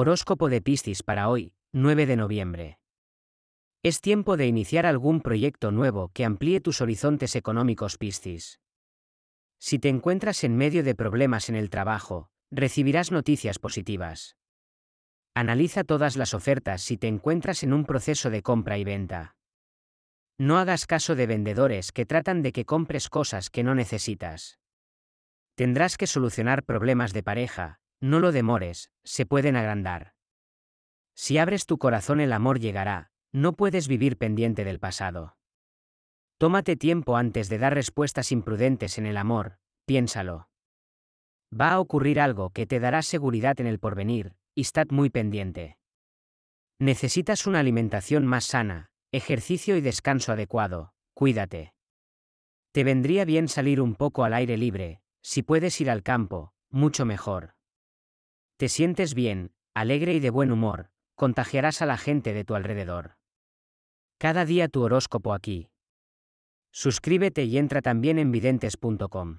Horóscopo de Piscis para hoy, 9 de noviembre. Es tiempo de iniciar algún proyecto nuevo que amplíe tus horizontes económicos Piscis. Si te encuentras en medio de problemas en el trabajo, recibirás noticias positivas. Analiza todas las ofertas si te encuentras en un proceso de compra y venta. No hagas caso de vendedores que tratan de que compres cosas que no necesitas. Tendrás que solucionar problemas de pareja, no lo demores, se pueden agrandar. Si abres tu corazón el amor llegará, no puedes vivir pendiente del pasado. Tómate tiempo antes de dar respuestas imprudentes en el amor, piénsalo. Va a ocurrir algo que te dará seguridad en el porvenir, y estad muy pendiente. Necesitas una alimentación más sana, ejercicio y descanso adecuado, cuídate. Te vendría bien salir un poco al aire libre, si puedes ir al campo, mucho mejor. Te sientes bien, alegre y de buen humor, contagiarás a la gente de tu alrededor. Cada día tu horóscopo aquí. Suscríbete y entra también en videntes.com.